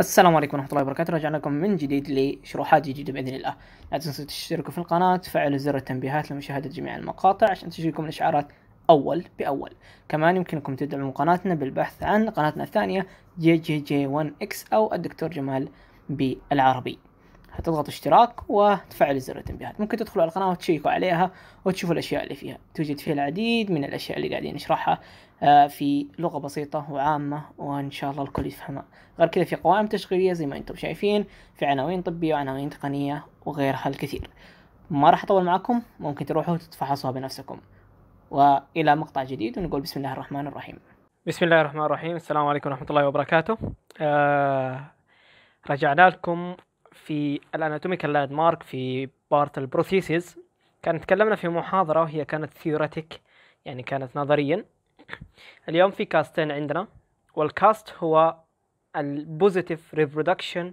السلام عليكم ورحمة الله وبركاته رجعنا لكم من جديد لشروحات جديدة بإذن الله لا تنسوا تشتركوا في القناة تفعلوا زر التنبيهات لمشاهدة جميع المقاطع عشان تجيكم الإشعارات أول بأول كمان يمكنكم تدعموا قناتنا بالبحث عن قناتنا الثانية جي جي جي 1 اكس أو الدكتور جمال بالعربي هتضغط اشتراك وتفعل زر التنبيهات ممكن تدخلوا على القناة وتشيكوا عليها وتشوفوا الأشياء اللي فيها توجد فيها العديد من الأشياء اللي قاعدين نشرحها آه، في لغة بسيطة وعامة وإن شاء الله الكل يفهمها غير كذا في قوائم تشغيلية زي ما أنتم شايفين في عناوين طبية وعناوين تقنية وغيرها الكثير ما راح أطول معكم ممكن تروحوا تتفحصوها بنفسكم وإلى مقطع جديد ونقول بسم الله الرحمن الرحيم بسم الله الرحمن الرحيم السلام عليكم ورحمة الله وبركاته آه رجعنا لكم في الاناتوميكال لاند مارك في بارت البروثيسيس كان تكلمنا في محاضرة وهي كانت ثيوريتيك يعني كانت نظريا اليوم في كاستين عندنا والكاست هو positive reproduction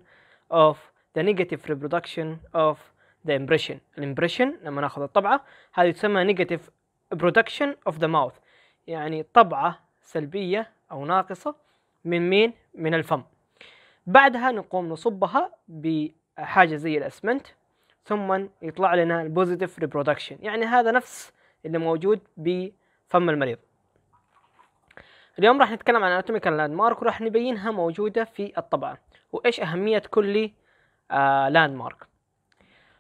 of the negative reproduction of the impression الامبريشن لما ناخذ الطبعة هذه تسمى negative production of the mouth يعني طبعة سلبية أو ناقصة من مين؟ من الفم بعدها نقوم نصبها بحاجة زي الأسمنت ثم يطلع لنا البوزيتيف ريبرودكشن يعني هذا نفس اللي موجود بفم المريض اليوم راح نتكلم عن اناتوميكال لاند مارك وراح نبينها موجوده في الطبعه وايش اهميه كل آه لاند مارك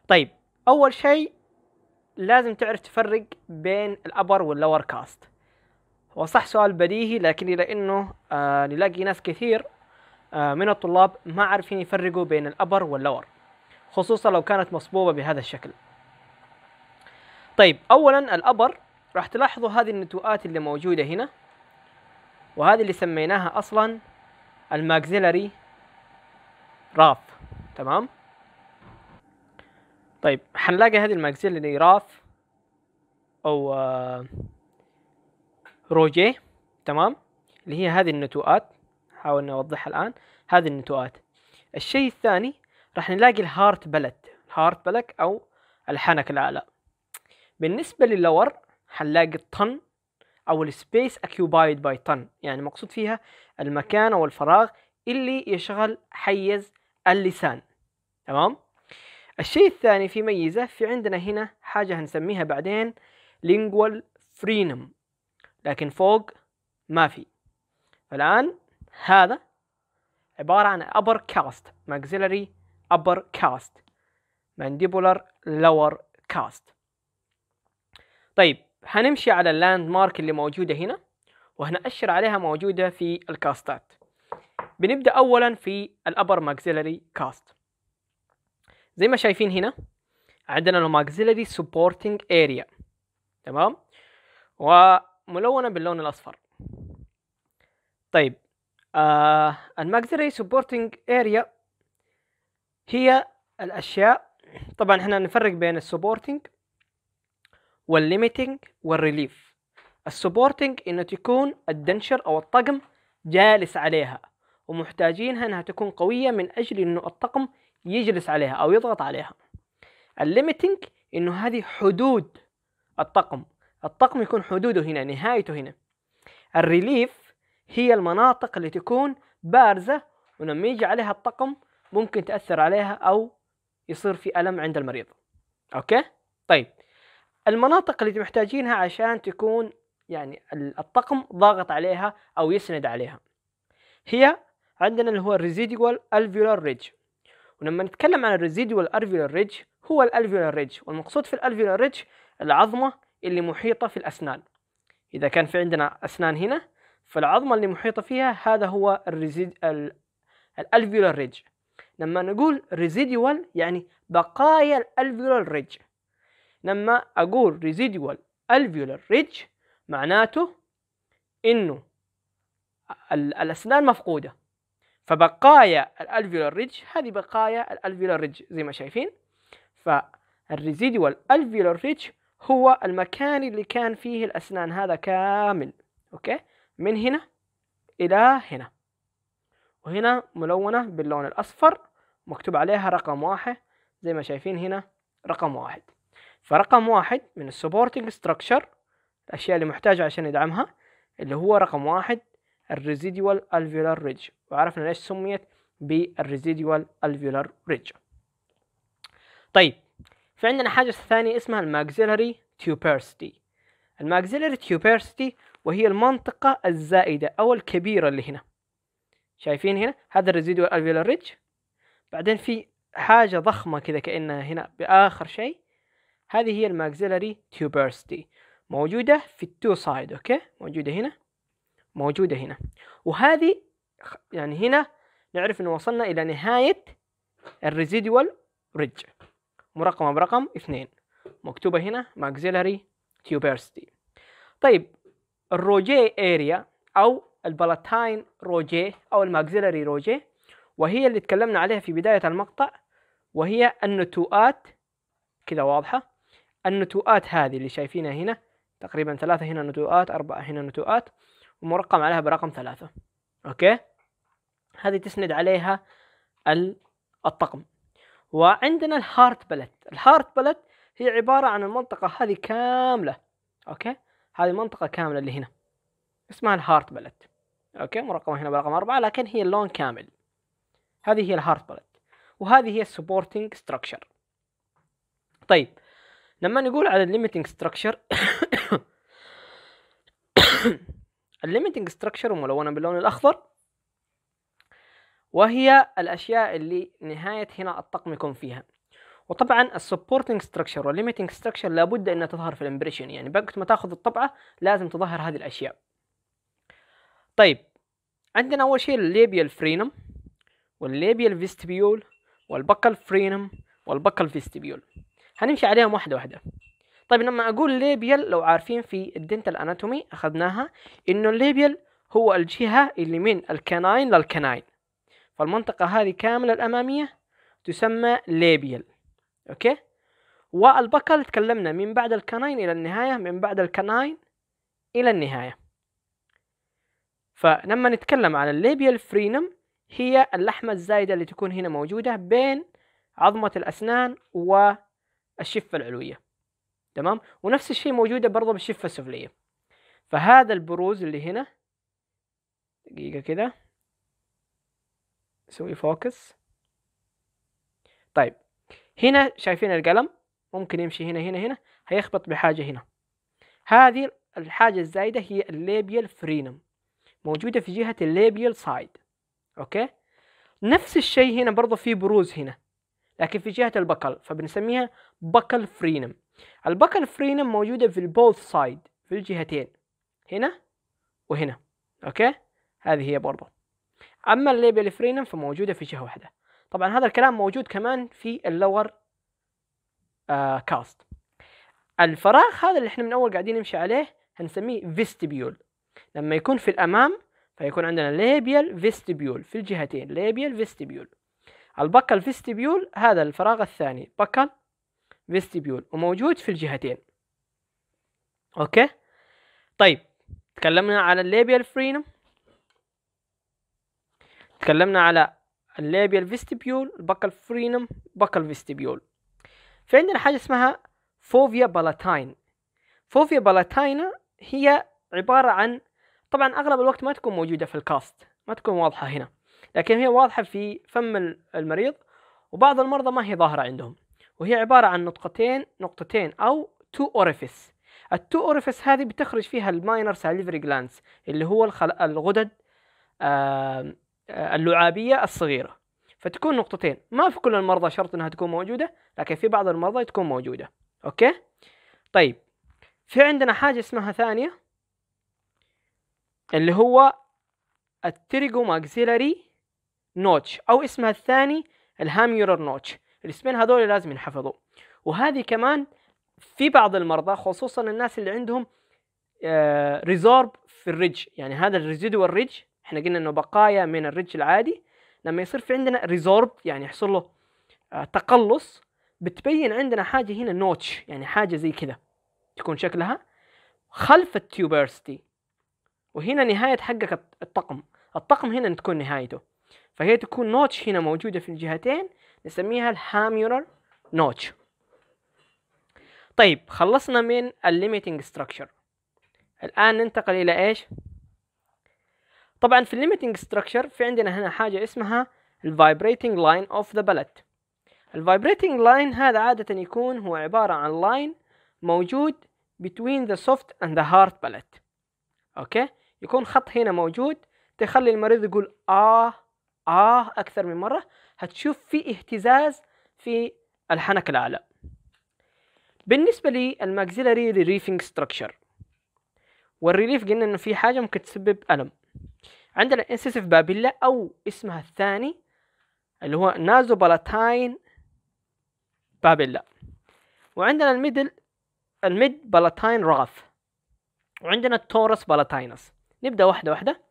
طيب اول شيء لازم تعرف تفرق بين الابر واللور كاست هو صح سؤال بديهي لكن الى انه آه نلاقي ناس كثير آه من الطلاب ما عارفين يفرقوا بين الابر واللور خصوصا لو كانت مصبوبه بهذا الشكل طيب اولا الابر راح تلاحظوا هذه النتوءات اللي موجوده هنا وهذه اللي سميناها اصلا الماكسيلاري راف تمام طيب حنلاقي هذه الماكسيلاري راف او روجي آه، روجيه تمام اللي هي هذه النتوءات حاولنا اوضحها الان هذه النتوءات الشيء الثاني راح نلاقي الهارت بلت الهارت بلك او الحنك الاعلى بالنسبة للور حنلاقي الطن او السبيس اكيوبايد باي ton يعني مقصود فيها المكان او الفراغ اللي يشغل حيز اللسان تمام الشيء الثاني في ميزه في عندنا هنا حاجه هنسميها بعدين lingual freedom لكن فوق ما في الان هذا عباره عن upper cast maxillary upper cast mandibular lower cast طيب هنمشي على اللاند مارك اللي موجودة هنا وهنا أشر عليها موجودة في الكاستات بنبدأ أولا في الأبر ماكسيلري كاست زي ما شايفين هنا عندنا الماكسيلري سبورتنج اريا تمام وملونة باللون الأصفر طيب آه الماكسيلري سبورتنج اريا هي الأشياء طبعا احنا نفرق بين السبورتنج والليميتنج والريليف السبورتنج انه تكون الدنشر أو الطقم جالس عليها ومحتاجينها إنها تكون قوية من أجل إنه الطقم يجلس عليها أو يضغط عليها الليميتنج إنه هذه حدود الطقم الطقم يكون حدوده هنا نهايته هنا الريليف هي المناطق اللي تكون بارزة ولما يجي عليها الطقم ممكن تأثر عليها أو يصير في ألم عند المريض أوكي؟ طيب المناطق اللي محتاجينها عشان تكون يعني الطقم ضاغط عليها او يسند عليها هي عندنا اللي هو الريزيديوال الفيولار ريدج ولما نتكلم عن الريزيديوال الفيولار ريدج هو الالفيولار ريدج والمقصود في الالفيولار ريدج العظمه اللي محيطه في الاسنان اذا كان في عندنا اسنان هنا فالعظمه اللي محيطه فيها هذا هو الريزيد الالفيولار ريدج لما نقول ريزيديوال يعني بقايا الالفيولار ريدج لما أقول residual alveolar ridge معناته إنه الأسنان مفقودة فبقايا الالفيولار ريدج هذه بقايا الالفيولار ريدج زي ما شايفين فالريزيديوال الالفيولار ريدج هو المكان اللي كان فيه الاسنان هذا كامل اوكي من هنا الى هنا وهنا ملونه باللون الاصفر مكتوب عليها رقم واحد زي ما شايفين هنا رقم واحد فرقم واحد من السبورتنج ستراكشر الأشياء اللي محتاجة عشان يدعمها اللي هو رقم واحد الريزيديوال الفيولار ريدج وعرفنا ليش سميت بالريزيديوال الفيولار ريدج طيب في عندنا حاجة ثانية اسمها الماكسيلاري تيوبرستي الماكسيلاري تيوبرستي وهي المنطقة الزائدة أو الكبيرة اللي هنا شايفين هنا هذا الريزيديوال الفيولار ريدج بعدين في حاجة ضخمة كذا كأنها هنا بآخر شيء هذه هي الماكسيلاري تيوبرستي موجودة في التو سايد أوكي موجودة هنا موجودة هنا وهذه يعني هنا نعرف أنه وصلنا إلى نهاية الريزيدوال ريدج مرقمة برقم اثنين مكتوبة هنا ماكسيلاري تيوبرستي طيب الروجي اريا أو البلاتاين روجي أو الماكسيلاري روجي وهي اللي تكلمنا عليها في بداية المقطع وهي النتوءات كذا واضحة النتوءات هذه اللي شايفينها هنا تقريبا ثلاثة هنا نتوءات أربعة هنا نتوءات ومرقم عليها برقم ثلاثة أوكي هذه تسند عليها الطقم وعندنا الهارت بلت الهارت بلت هي عبارة عن المنطقة هذه كاملة أوكي هذه منطقة كاملة اللي هنا اسمها الهارت بلت أوكي مرقمة هنا برقم أربعة لكن هي اللون كامل هذه هي الهارت بلت وهذه هي السبورتنج ستراكشر طيب لما نقول على الليمتنج ستراكشر الليمتنج ستراكشر ملونه باللون الاخضر وهي الاشياء اللي نهايه هنا الطقم يكون فيها وطبعا السبورتنج ستراكشر والليمتنج ستراكشر لابد انها تظهر في الامبريشن يعني وقت ما تاخذ الطبعه لازم تظهر هذه الاشياء طيب عندنا اول شيء الليبيال فرينم والليبيال فيستبيول والبكال فرينم والبكال فيستبيول هنمشي عليهم واحدة واحدة طيب لما أقول ليبيل لو عارفين في الدنتال أناتومي أخذناها إنه الليبيال هو الجهة اللي من الكناين للكناين فالمنطقة هذه كاملة الأمامية تسمى ليبيل أوكي والبكل تكلمنا من بعد الكناين إلى النهاية من بعد الكناين إلى النهاية فلما نتكلم عن الليبيال فرينم هي اللحمة الزايدة اللي تكون هنا موجودة بين عظمة الأسنان و الشفة العلوية تمام ونفس الشيء موجودة برضه بالشفة السفلية فهذا البروز اللي هنا دقيقة كده سوي فوكس طيب هنا شايفين القلم ممكن يمشي هنا هنا هنا هيخبط بحاجة هنا هذه الحاجة الزايدة هي الليبيال فرينم موجودة في جهة الليبيال سايد أوكي نفس الشيء هنا برضه في بروز هنا لكن في جهة البكل فبنسميها بكل فرينم البكل فرينم موجودة في البوث سايد في الجهتين هنا وهنا أوكي هذه هي برضه أما الليبيال فرينم فموجودة في جهة واحدة طبعا هذا الكلام موجود كمان في اللور آه كاست الفراغ هذا اللي احنا من أول قاعدين نمشي عليه هنسميه فيستبيول لما يكون في الأمام فيكون عندنا ليبيال فيستبيول في الجهتين ليبيال فيستبيول البكال فيستيبيول هذا الفراغ الثاني بكال فيستيبيول وموجود في الجهتين اوكي طيب تكلمنا على الليبيال فرينم تكلمنا على الليبيال فيستيبيول البكال فرينم بكال فيستيبيول في عندنا حاجه اسمها فوفيا بالاتاين فوفيا بالاتاينا هي عباره عن طبعا اغلب الوقت ما تكون موجوده في الكاست ما تكون واضحه هنا لكن هي واضحة في فم المريض وبعض المرضى ما هي ظاهرة عندهم وهي عبارة عن نقطتين نقطتين أو تو أوريفيس التو أوريفيس هذه بتخرج فيها الماينر ساليفري جلانس اللي هو الغدد آه، اللعابية الصغيرة فتكون نقطتين ما في كل المرضى شرط انها تكون موجودة لكن في بعض المرضى تكون موجودة اوكي طيب في عندنا حاجة اسمها ثانية اللي هو التريجو ماكسيلاري نوتش او اسمها الثاني الهاميرر نوتش الاسمين هذول لازم ينحفظوا وهذه كمان في بعض المرضى خصوصا الناس اللي عندهم ريزورب آه، في الرج يعني هذا الريزيدوال ريج احنا قلنا انه بقايا من الرج العادي لما يصير في عندنا ريزورب يعني يحصل له آه، تقلص بتبين عندنا حاجه هنا نوتش يعني حاجه زي كذا تكون شكلها خلف التيوبرستي وهنا نهايه حقك الطقم الطقم هنا تكون نهايته فهي تكون نوتش هنا موجودة في الجهتين نسميها الهاميورال نوتش طيب خلصنا من الليميتنج ستراكشر الآن ننتقل إلى إيش؟ طبعا في الليميتنج ستراكشر في عندنا هنا حاجة اسمها الفايبريتنج لاين اوف ذا بالت الفايبريتنج لاين هذا عادة يكون هو عبارة عن لاين موجود between the soft and the hard palate اوكي يكون خط هنا موجود تخلي المريض يقول اه آه أكثر من مرة هتشوف في اهتزاز في الحنك الأعلى بالنسبة للماكسيلاري ريفينج ستراكشر والريليف قلنا إنه في حاجة ممكن تسبب ألم عندنا انسيسيف بابيلا أو اسمها الثاني اللي هو نازوبالاتاين بابيلا وعندنا الميدل الميد بالاتاين راث وعندنا التورس بالاتاينس نبدأ واحدة واحدة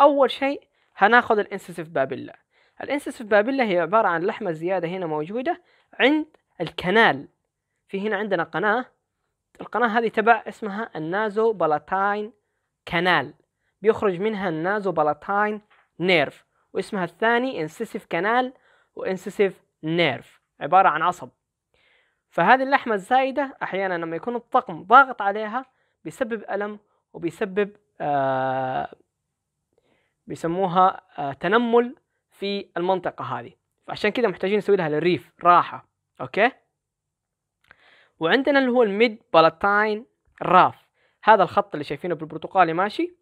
أول شيء هناخد الانسسيف بابيلا الانسسيف بابيلا هي عبارة عن لحمة زيادة هنا موجودة عند الكنال في هنا عندنا قناة القناة هذه تبع اسمها النازو بالاتاين كنال بيخرج منها النازو بالاتاين نيرف واسمها الثاني انسيسيف كنال وانسيسيف نيرف عبارة عن عصب فهذه اللحمة الزايدة أحيانا لما يكون الطقم ضاغط عليها بيسبب ألم وبيسبب آه بيسموها آه، تنمل في المنطقة هذه فعشان كذا محتاجين نسوي لها الريف راحة أوكي وعندنا اللي هو الميد بالاتاين راف هذا الخط اللي شايفينه بالبرتقالي ماشي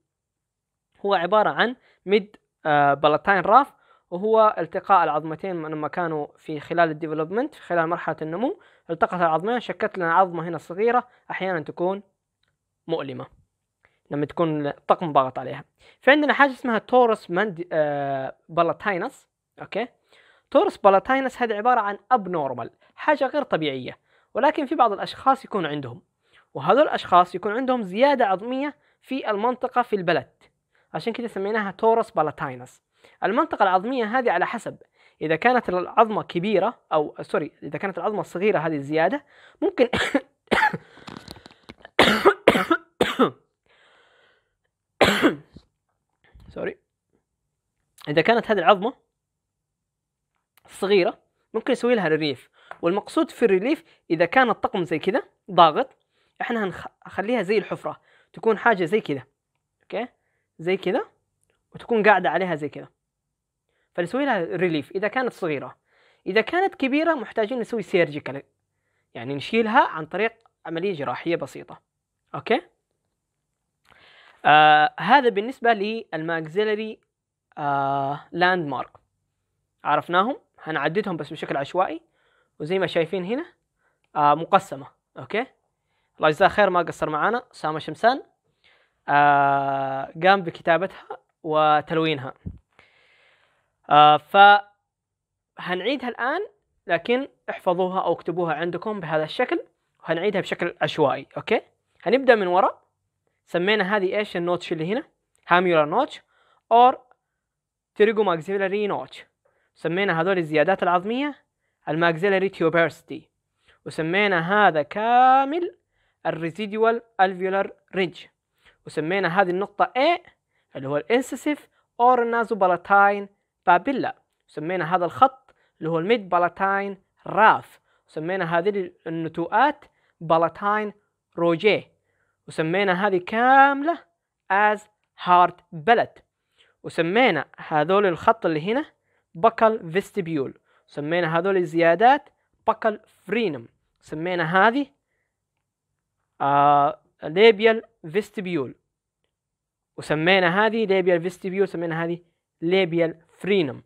هو عبارة عن ميد آه، بالاتاين راف وهو التقاء العظمتين لما كانوا في خلال الديفلوبمنت في خلال مرحلة النمو التقت العظمين شكلت لنا عظمة هنا صغيرة أحيانا تكون مؤلمة لما تكون الطقم ضاغط عليها في عندنا حاجه اسمها تورس مند آه بالاتاينس اوكي تورس بالاتاينس هذا عباره عن اب نورمال حاجه غير طبيعيه ولكن في بعض الاشخاص يكون عندهم وهذول الاشخاص يكون عندهم زياده عظميه في المنطقه في البلد عشان كده سميناها تورس بالاتاينس المنطقه العظميه هذه على حسب اذا كانت العظمه كبيره او سوري اذا كانت العظمه صغيره هذه الزياده ممكن سوري اذا كانت هذه العظمه صغيره ممكن نسوي لها ريليف والمقصود في الريليف اذا كان الطقم زي كذا ضاغط احنا هنخليها زي الحفره تكون حاجه زي كذا اوكي زي كذا وتكون قاعده عليها زي كذا فنسوي لها ريليف اذا كانت صغيره اذا كانت كبيره محتاجين نسوي سيرجيكال يعني نشيلها عن طريق عمليه جراحيه بسيطه اوكي آه هذا بالنسبة للماكزيلري آه لاند مارك عرفناهم هنعددهم بس بشكل عشوائي وزي ما شايفين هنا آه مقسمة اوكي الله يجزاه خير ما قصر معانا سامة شمسان آه قام بكتابتها وتلوينها آه هنعيدها الآن لكن احفظوها أو اكتبوها عندكم بهذا الشكل وهنعيدها بشكل عشوائي أوكي هنبدأ من وراء سمينا هذه ايش النوتش اللي هنا هاميولار نوتش اور ماكسيلاري نوتش سمينا هذول الزيادات العظمية الماكسيلاري تيوبرستي وسمينا هذا كامل الريزيديوال الفيولار ريدج وسمينا هذه النقطة A اللي هو الانسسيف اور نازوبالاتاين بابيلا سمينا هذا الخط اللي هو الميد بالاتاين راف سمينا هذه النتوءات بالاتاين روجيه وسمينا هذه كاملة as heart ballot وسمينا هذول الخط اللي هنا buccal vestibule سمينا هذول الزيادات buccal frenum سمينا هذه آه labial vestibule وسمينا هذه labial vestibule سمينا هذه labial frenum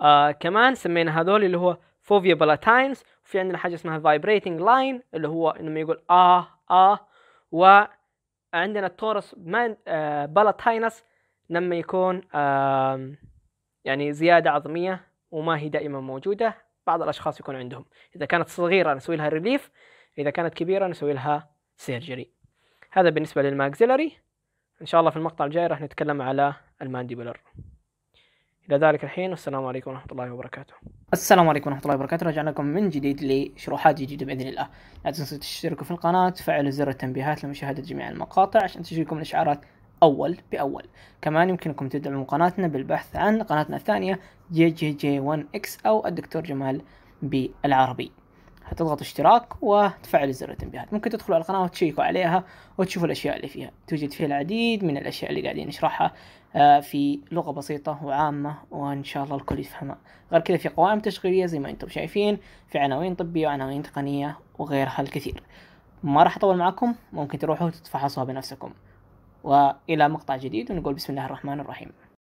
آه كمان سمينا هذول اللي هو فوفيا palatines وفي عندنا حاجه اسمها vibrating line اللي هو لما يقول اه اه وعندنا التورس مان آه، بالاتاينس لما يكون يعني زيادة عظمية وما هي دائما موجودة بعض الأشخاص يكون عندهم إذا كانت صغيرة نسوي لها ريليف إذا كانت كبيرة نسوي لها سيرجري هذا بالنسبة للماكسيلري إن شاء الله في المقطع الجاي راح نتكلم على المانديبولر إلى ذلك الحين والسلام عليكم ورحمة الله وبركاته السلام عليكم ورحمة الله وبركاته رجعنا لكم من جديد لشروحات جديدة بإذن الله لا تنسوا تشتركوا في القناة وتفعلوا زر التنبيهات لمشاهدة جميع المقاطع عشان تجيكم الإشعارات أول بأول كمان يمكنكم تدعموا قناتنا بالبحث عن قناتنا الثانية جي جي جي 1 اكس أو الدكتور جمال بالعربي هتضغط اشتراك وتفعل زر التنبيهات ممكن تدخلوا على القناة وتشيكوا عليها وتشوفوا الأشياء اللي فيها توجد فيها العديد من الأشياء اللي قاعدين نشرحها آه، في لغة بسيطة وعامة وإن شاء الله الكل يفهمها غير كذا في قوائم تشغيلية زي ما أنتم شايفين في عناوين طبية وعناوين تقنية وغيرها الكثير ما راح أطول معكم ممكن تروحوا تتفحصوها بنفسكم وإلى مقطع جديد ونقول بسم الله الرحمن الرحيم